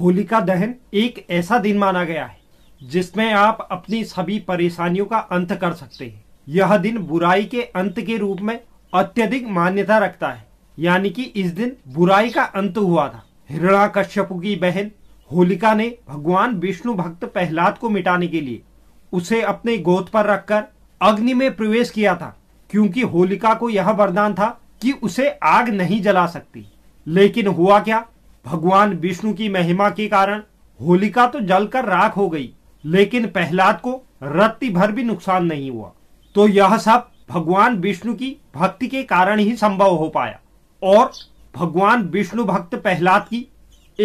होलिका दहन एक ऐसा दिन माना गया है जिसमें आप अपनी सभी परेशानियों का अंत कर सकते हैं यह दिन बुराई के अंत के रूप में अत्यधिक मान्यता रखता है यानी कि इस दिन बुराई का अंत हुआ था हिरणा कश्यप की बहन होलिका ने भगवान विष्णु भक्त प्रहलाद को मिटाने के लिए उसे अपने गोद पर रखकर अग्नि में प्रवेश किया था क्योंकि होलिका को यह वरदान था कि उसे आग नहीं जला सकती लेकिन हुआ क्या भगवान विष्णु की महिमा के कारण होलिका तो जलकर राख हो गई लेकिन प्रहलाद को रत्ती भर भी नुकसान नहीं हुआ तो यह सब भगवान विष्णु की भक्ति के कारण ही संभव हो पाया और भगवान विष्णु भक्त प्रहलाद की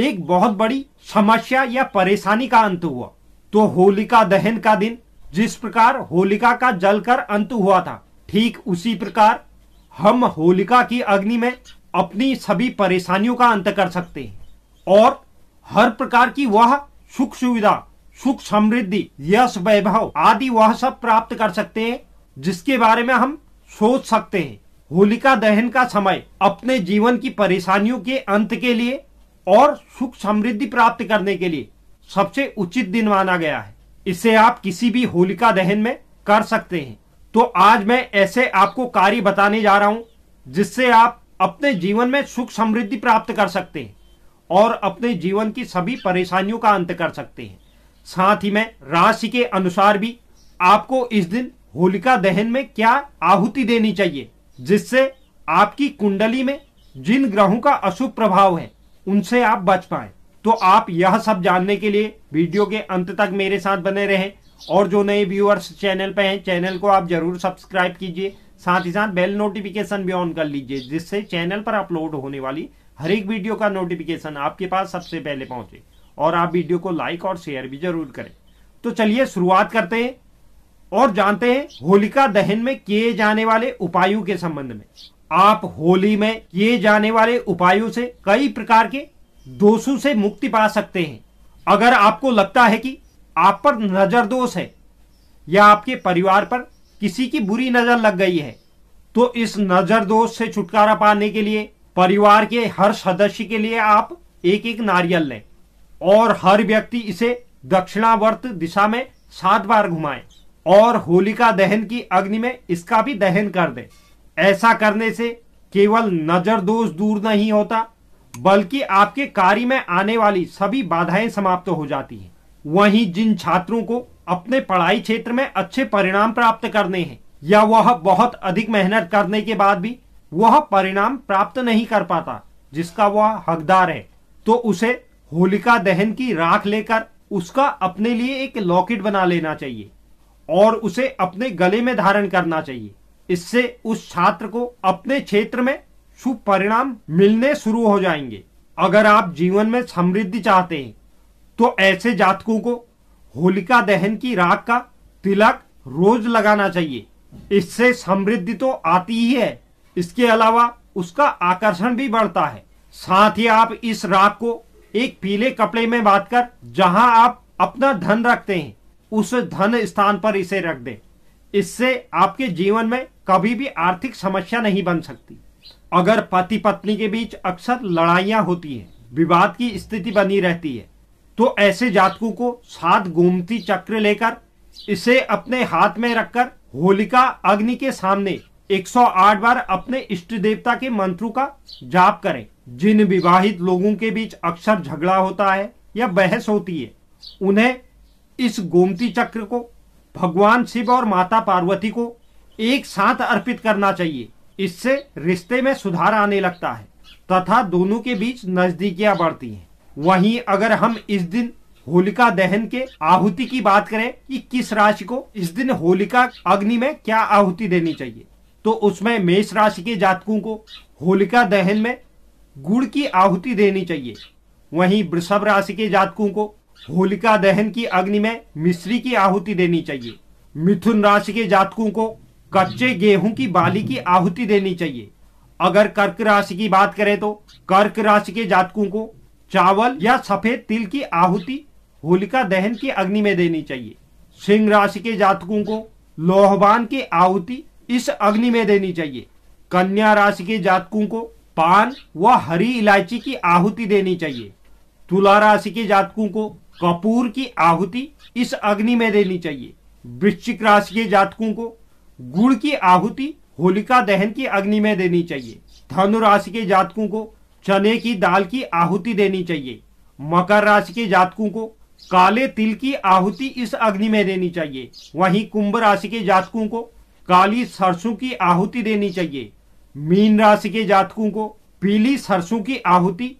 एक बहुत बड़ी समस्या या परेशानी का अंत हुआ तो होलिका दहन का दिन जिस प्रकार होलिका का जलकर अंत हुआ था ठीक उसी प्रकार हम होलिका की अग्नि में अपनी सभी परेशानियों का अंत कर सकते हैं और हर प्रकार की वह सुख सुविधा सुख समृद्धि यश वैभव आदि वह सब प्राप्त कर सकते हैं जिसके बारे में हम सोच सकते हैं होलिका दहन का समय अपने जीवन की परेशानियों के अंत के लिए और सुख समृद्धि प्राप्त करने के लिए सबसे उचित दिन माना गया है इसे आप किसी भी होलिका दहन में कर सकते हैं तो आज मैं ऐसे आपको कार्य बताने जा रहा हूं जिससे आप अपने जीवन में सुख समृद्धि प्राप्त कर सकते हैं और अपने जीवन की सभी परेशानियों का अंत कर सकते हैं साथ ही में राशि के अनुसार भी आपको इस दिन होलिका दहन में क्या आहुति देनी चाहिए जिससे आपकी कुंडली में जिन ग्रहों का अशुभ प्रभाव है उनसे आप बच पाए तो आप यह सब जानने के लिए वीडियो के अंत तक मेरे साथ बने रहें और जो नए व्यूअर्स चैनल पे हैं चैनल को आप जरूर सब्सक्राइब कीजिए साथ ही साथ बेल नोटिफिकेशन भी ऑन कर लीजिए जिससे चैनल पर अपलोड होने वाली हर एक वीडियो का नोटिफिकेशन आपके पास सबसे पहले पहुंचे और आप वीडियो को लाइक और शेयर भी जरूर करें तो चलिए शुरुआत करते हैं और जानते हैं होलिका दहन में किए जाने वाले उपायों के संबंध में आप होली में किए जाने वाले उपायों से कई प्रकार के दोषों से मुक्ति पा सकते हैं अगर आपको लगता है कि आप पर नजर दोष है या आपके परिवार पर किसी की बुरी नजर लग गई है तो इस नजर दोष से छुटकारा पाने के लिए परिवार के हर सदस्य के लिए आप एक एक नारियल लें और हर व्यक्ति इसे दक्षिणावर्त दिशा में सात बार घुमाएं और होलिका दहन की अग्नि में इसका भी दहन कर दें ऐसा करने से केवल नजर दोष दूर नहीं होता बल्कि आपके कार्य में आने वाली सभी बाधाएं समाप्त तो हो जाती हैं वहीं जिन छात्रों को अपने पढ़ाई क्षेत्र में अच्छे परिणाम प्राप्त करने हैं या वह बहुत अधिक मेहनत करने के बाद भी वह परिणाम प्राप्त नहीं कर पाता जिसका वह हकदार है तो उसे होलिका दहन की राख लेकर उसका अपने लिए एक लॉकेट बना लेना चाहिए और उसे अपने गले में धारण करना चाहिए इससे उस छात्र को अपने क्षेत्र में शुभ परिणाम मिलने शुरू हो जाएंगे अगर आप जीवन में समृद्धि चाहते हैं तो ऐसे जातकों को होलिका दहन की राख का तिलक रोज लगाना चाहिए इससे समृद्धि तो आती ही है इसके अलावा उसका आकर्षण भी बढ़ता है साथ ही आप इस राख को एक पीले कपड़े में बांधकर जहां आप अपना धन रखते हैं उस धन स्थान पर इसे रख दें इससे आपके जीवन में कभी भी आर्थिक समस्या नहीं बन सकती अगर पति पत्नी के बीच अक्सर लड़ाइया होती है विवाद की स्थिति बनी रहती है तो ऐसे जातकों को सात गोमती चक्र लेकर इसे अपने हाथ में रखकर होलिका अग्नि के सामने 108 बार अपने इष्ट देवता के मंत्रों का जाप करें जिन विवाहित लोगों के बीच अक्सर झगड़ा होता है या बहस होती है उन्हें इस गोमती चक्र को भगवान शिव और माता पार्वती को एक साथ अर्पित करना चाहिए इससे रिश्ते में सुधार आने लगता है तथा दोनों के बीच नजदीकियां बढ़ती हैं वहीं अगर हम इस दिन होलिका दहन के आहुति की बात करें कि किस राशि को इस दिन होलिका अग्नि में क्या आहुति देनी चाहिए तो उसमें मेष राशि के जातकों को होलिका दहन में गुड़ की आहुति देनी चाहिए वहीं वृषभ राशि के जातकों को होलिका दहन की अग्नि में मिश्री की आहुति देनी चाहिए मिथुन राशि के जातकों को कच्चे गेहूं की बाली की आहुति देनी चाहिए अगर कर्क राशि की बात करें तो कर्क राशि के जातकों को चावल या सफेद तिल की आहुति होलिका दहन की अग्नि में देनी चाहिए सिंह राशि के जातकों को लोहबान की आहुति इस अग्नि में देनी चाहिए कन्या राशि के जातकों को पान व हरी इलायची की आहुति देनी चाहिए तुला राशि के जातकों को कपूर की आहुति इस अग्नि में देनी चाहिए वृश्चिक राशि के जातकों को गुड़ की आहुति होलिका दहन की अग्नि में देनी चाहिए धनु राशि के जातकों को चने की दाल की आहुति देनी चाहिए मकर राशि के जातकों को काले तिल की आहुति इस अग्नि में देनी चाहिए वहीं कुंभ राशि के जातकों को काली सरसों की आहुति देनी चाहिए मीन राशि के जातकों को पीली सरसों की आहुति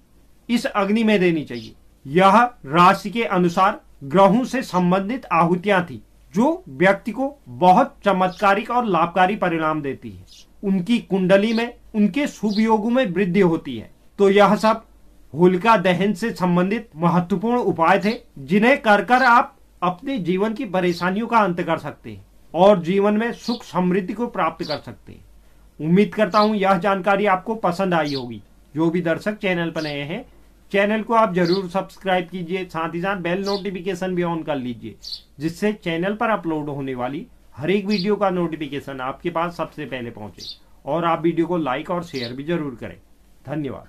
इस अग्नि में देनी चाहिए यह राशि के अनुसार ग्रहों से संबंधित आहुतियां थी जो व्यक्ति को बहुत चमत्कारिक और लाभकारी परिणाम देती है उनकी कुंडली में उनके शुभ योगों में वृद्धि होती है तो यह सब होलिका दहन से संबंधित महत्वपूर्ण उपाय थे जिन्हें कर कर आप अपने जीवन की परेशानियों का अंत कर सकते हैं और जीवन में सुख समृद्धि को प्राप्त कर सकते हैं उम्मीद करता हूं यह जानकारी आपको पसंद आई होगी जो भी दर्शक चैनल पर नए हैं चैनल को आप जरूर सब्सक्राइब कीजिए साथ ही साथ बेल नोटिफिकेशन भी ऑन कर लीजिए जिससे चैनल पर अपलोड होने वाली हर एक वीडियो का नोटिफिकेशन आपके पास सबसे पहले पहुंचे और आप वीडियो को लाइक और शेयर भी जरूर करें धन्यवाद